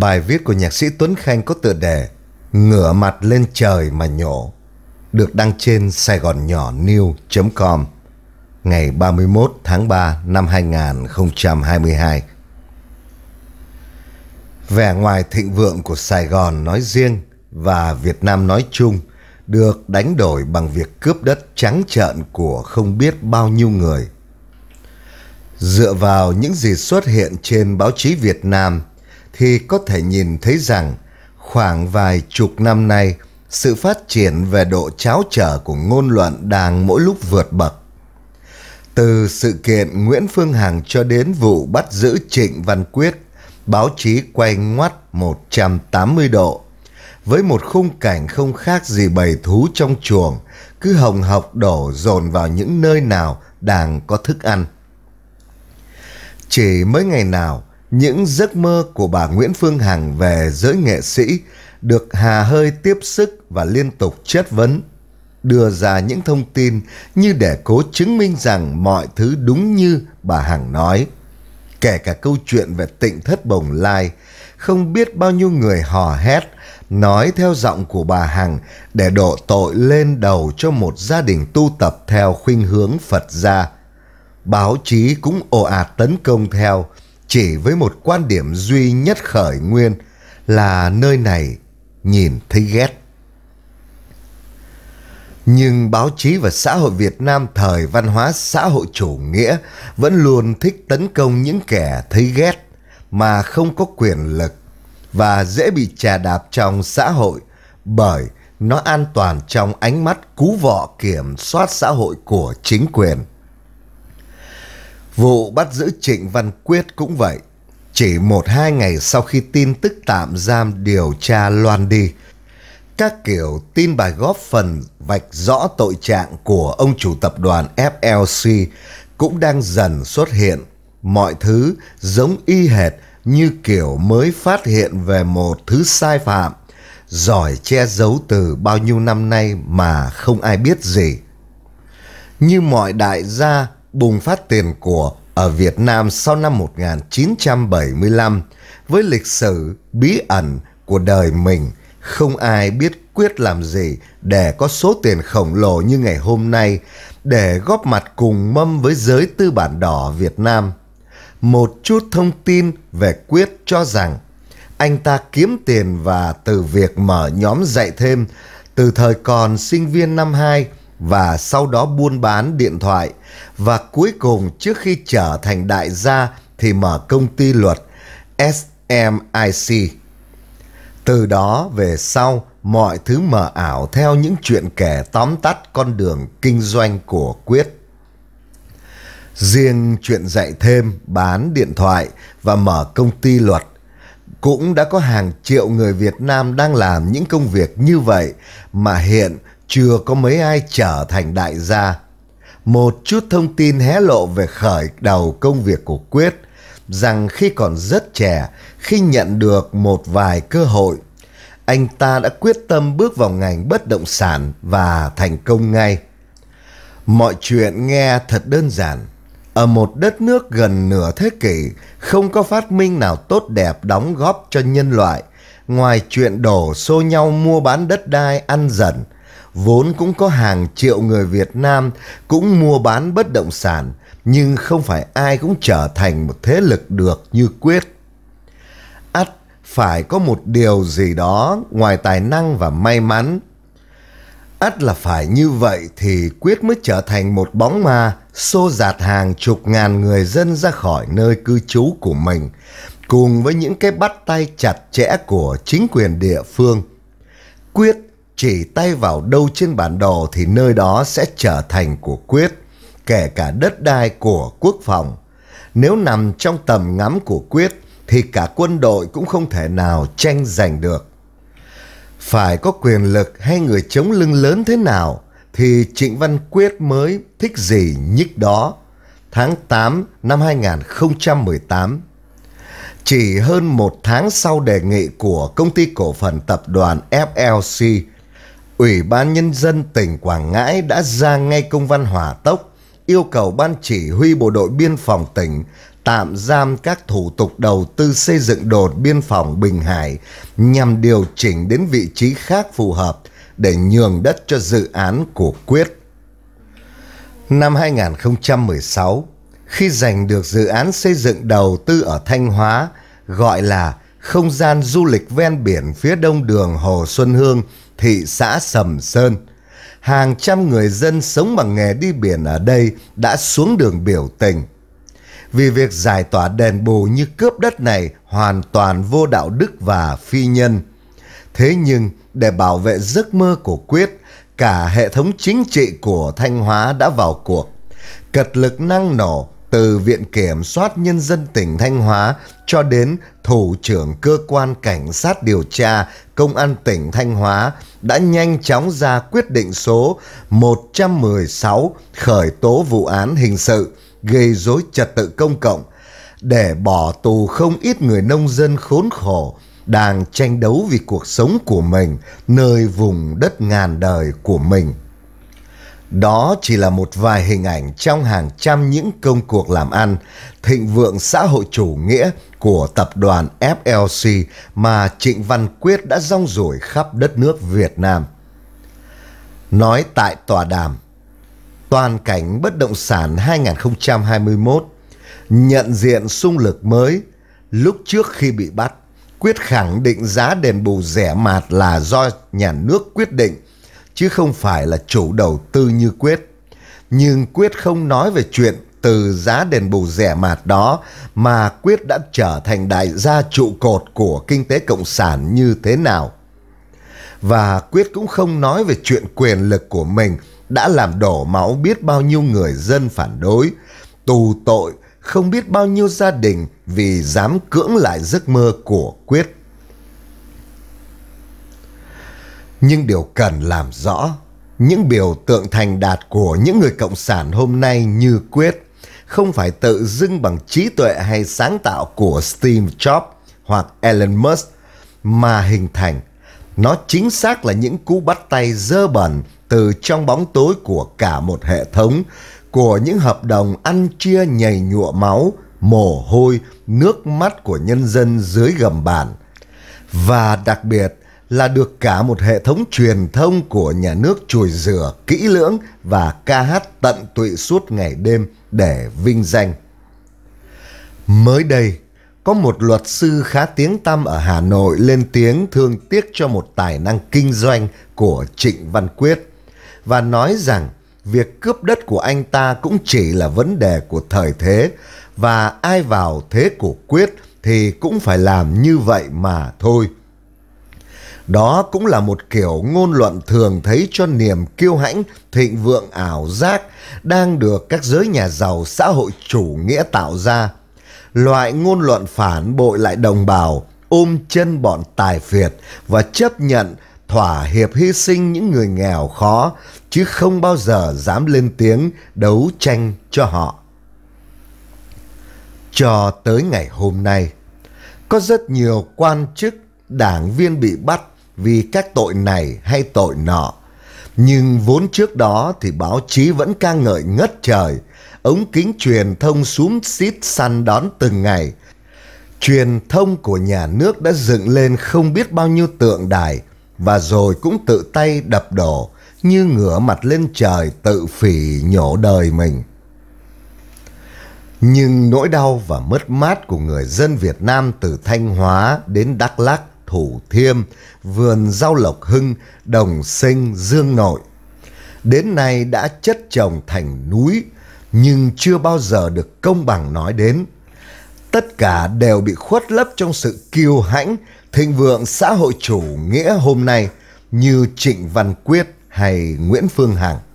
Bài viết của nhạc sĩ Tuấn Khanh có tựa đề Ngửa mặt lên trời mà nhổ được đăng trên Sài Gòn Nhỏ New.com ngày 31 tháng 3 năm 2022. Vẻ ngoài thịnh vượng của Sài Gòn nói riêng và Việt Nam nói chung được đánh đổi bằng việc cướp đất trắng trợn của không biết bao nhiêu người. Dựa vào những gì xuất hiện trên báo chí Việt Nam – thì có thể nhìn thấy rằng khoảng vài chục năm nay sự phát triển về độ cháo trở của ngôn luận đang mỗi lúc vượt bậc. Từ sự kiện Nguyễn Phương Hằng cho đến vụ bắt giữ Trịnh Văn Quyết, báo chí quay ngoắt 180 độ. Với một khung cảnh không khác gì bầy thú trong chuồng, cứ hồng hộc đổ dồn vào những nơi nào đang có thức ăn. Chỉ mấy ngày nào, những giấc mơ của bà Nguyễn Phương Hằng về giới nghệ sĩ được hà hơi tiếp sức và liên tục chất vấn, đưa ra những thông tin như để cố chứng minh rằng mọi thứ đúng như bà Hằng nói. Kể cả câu chuyện về tịnh thất bồng lai, không biết bao nhiêu người hò hét, nói theo giọng của bà Hằng để đổ tội lên đầu cho một gia đình tu tập theo khuynh hướng Phật gia. Báo chí cũng ồ ạt tấn công theo, chỉ với một quan điểm duy nhất khởi nguyên là nơi này nhìn thấy ghét. Nhưng báo chí và xã hội Việt Nam thời văn hóa xã hội chủ nghĩa vẫn luôn thích tấn công những kẻ thấy ghét mà không có quyền lực và dễ bị trà đạp trong xã hội bởi nó an toàn trong ánh mắt cú vọ kiểm soát xã hội của chính quyền. Vụ bắt giữ Trịnh Văn Quyết cũng vậy. Chỉ một hai ngày sau khi tin tức tạm giam điều tra loan đi, các kiểu tin bài góp phần vạch rõ tội trạng của ông chủ tập đoàn FLC cũng đang dần xuất hiện. Mọi thứ giống y hệt như kiểu mới phát hiện về một thứ sai phạm, giỏi che giấu từ bao nhiêu năm nay mà không ai biết gì. Như mọi đại gia, bùng phát tiền của ở Việt Nam sau năm 1975 với lịch sử bí ẩn của đời mình không ai biết quyết làm gì để có số tiền khổng lồ như ngày hôm nay để góp mặt cùng mâm với giới tư bản đỏ Việt Nam. Một chút thông tin về Quyết cho rằng anh ta kiếm tiền và từ việc mở nhóm dạy thêm từ thời còn sinh viên năm 2 và sau đó buôn bán điện thoại và cuối cùng trước khi trở thành đại gia thì mở công ty luật SMIC. Từ đó về sau mọi thứ mờ ảo theo những chuyện kể tóm tắt con đường kinh doanh của Quyết. Riêng chuyện dạy thêm, bán điện thoại và mở công ty luật cũng đã có hàng triệu người Việt Nam đang làm những công việc như vậy mà hiện chưa có mấy ai trở thành đại gia. Một chút thông tin hé lộ về khởi đầu công việc của Quyết rằng khi còn rất trẻ, khi nhận được một vài cơ hội, anh ta đã quyết tâm bước vào ngành bất động sản và thành công ngay. Mọi chuyện nghe thật đơn giản. Ở một đất nước gần nửa thế kỷ, không có phát minh nào tốt đẹp đóng góp cho nhân loại, ngoài chuyện đổ xô nhau mua bán đất đai ăn dần vốn cũng có hàng triệu người Việt Nam cũng mua bán bất động sản, nhưng không phải ai cũng trở thành một thế lực được như Quyết. ắt phải có một điều gì đó ngoài tài năng và may mắn. ắt là phải như vậy thì Quyết mới trở thành một bóng ma xô dạt hàng chục ngàn người dân ra khỏi nơi cư trú của mình cùng với những cái bắt tay chặt chẽ của chính quyền địa phương. Quyết chỉ tay vào đâu trên bản đồ thì nơi đó sẽ trở thành của quyết, kể cả đất đai của quốc phòng. Nếu nằm trong tầm ngắm của quyết thì cả quân đội cũng không thể nào tranh giành được. Phải có quyền lực hay người chống lưng lớn thế nào thì Trịnh Văn Quyết mới thích gì nhích đó. Tháng 8 năm 2018 chỉ hơn một tháng sau đề nghị của công ty cổ phần tập đoàn FLC Ủy ban Nhân dân tỉnh Quảng Ngãi đã ra ngay công văn hỏa tốc yêu cầu Ban Chỉ huy Bộ đội Biên phòng tỉnh tạm giam các thủ tục đầu tư xây dựng đồn biên phòng Bình Hải nhằm điều chỉnh đến vị trí khác phù hợp để nhường đất cho dự án của Quyết. Năm 2016, khi giành được dự án xây dựng đầu tư ở Thanh Hóa gọi là không gian du lịch ven biển phía đông đường Hồ Xuân Hương, thị xã Sầm Sơn. Hàng trăm người dân sống bằng nghề đi biển ở đây đã xuống đường biểu tình. Vì việc giải tỏa đền bù như cướp đất này hoàn toàn vô đạo đức và phi nhân. Thế nhưng, để bảo vệ giấc mơ của Quyết, cả hệ thống chính trị của Thanh Hóa đã vào cuộc. Cật lực năng nổ từ Viện Kiểm soát Nhân dân tỉnh Thanh Hóa cho đến Thủ trưởng Cơ quan Cảnh sát Điều tra Công an tỉnh Thanh Hóa đã nhanh chóng ra quyết định số 116 khởi tố vụ án hình sự gây dối trật tự công cộng để bỏ tù không ít người nông dân khốn khổ đang tranh đấu vì cuộc sống của mình nơi vùng đất ngàn đời của mình. Đó chỉ là một vài hình ảnh trong hàng trăm những công cuộc làm ăn, thịnh vượng xã hội chủ nghĩa của tập đoàn FLC mà Trịnh Văn Quyết đã rong ruổi khắp đất nước Việt Nam. Nói tại tòa đàm, toàn cảnh bất động sản 2021, nhận diện xung lực mới, lúc trước khi bị bắt, Quyết khẳng định giá đền bù rẻ mạt là do nhà nước quyết định chứ không phải là chủ đầu tư như Quyết. Nhưng Quyết không nói về chuyện từ giá đền bù rẻ mạt đó mà Quyết đã trở thành đại gia trụ cột của kinh tế cộng sản như thế nào. Và Quyết cũng không nói về chuyện quyền lực của mình đã làm đổ máu biết bao nhiêu người dân phản đối, tù tội không biết bao nhiêu gia đình vì dám cưỡng lại giấc mơ của Quyết. nhưng điều cần làm rõ những biểu tượng thành đạt của những người cộng sản hôm nay như quyết không phải tự dưng bằng trí tuệ hay sáng tạo của Steve Jobs hoặc Elon Musk mà hình thành. Nó chính xác là những cú bắt tay dơ bẩn từ trong bóng tối của cả một hệ thống, của những hợp đồng ăn chia nhầy nhụa máu, mồ hôi, nước mắt của nhân dân dưới gầm bàn. Và đặc biệt, là được cả một hệ thống truyền thông của nhà nước chùi rửa kỹ lưỡng và ca hát tận tụy suốt ngày đêm để vinh danh. Mới đây, có một luật sư khá tiếng tăm ở Hà Nội lên tiếng thương tiếc cho một tài năng kinh doanh của Trịnh Văn Quyết và nói rằng việc cướp đất của anh ta cũng chỉ là vấn đề của thời thế và ai vào thế của Quyết thì cũng phải làm như vậy mà thôi. Đó cũng là một kiểu ngôn luận thường thấy cho niềm kiêu hãnh, thịnh vượng ảo giác đang được các giới nhà giàu xã hội chủ nghĩa tạo ra. Loại ngôn luận phản bội lại đồng bào, ôm chân bọn tài phiệt và chấp nhận thỏa hiệp hy sinh những người nghèo khó chứ không bao giờ dám lên tiếng đấu tranh cho họ. Cho tới ngày hôm nay, có rất nhiều quan chức, đảng viên bị bắt vì các tội này hay tội nọ. Nhưng vốn trước đó thì báo chí vẫn ca ngợi ngất trời, ống kính truyền thông xuống xít săn đón từng ngày. Truyền thông của nhà nước đã dựng lên không biết bao nhiêu tượng đài và rồi cũng tự tay đập đổ như ngửa mặt lên trời tự phỉ nhổ đời mình. Nhưng nỗi đau và mất mát của người dân Việt Nam từ Thanh Hóa đến Đắk Lắk Thủ Thiêm, vườn rau Lộc Hưng, đồng sinh Dương Nội. Đến nay đã chất trồng thành núi, nhưng chưa bao giờ được công bằng nói đến. Tất cả đều bị khuất lấp trong sự kiêu hãnh, thịnh vượng xã hội chủ nghĩa hôm nay như Trịnh Văn Quyết hay Nguyễn Phương Hằng.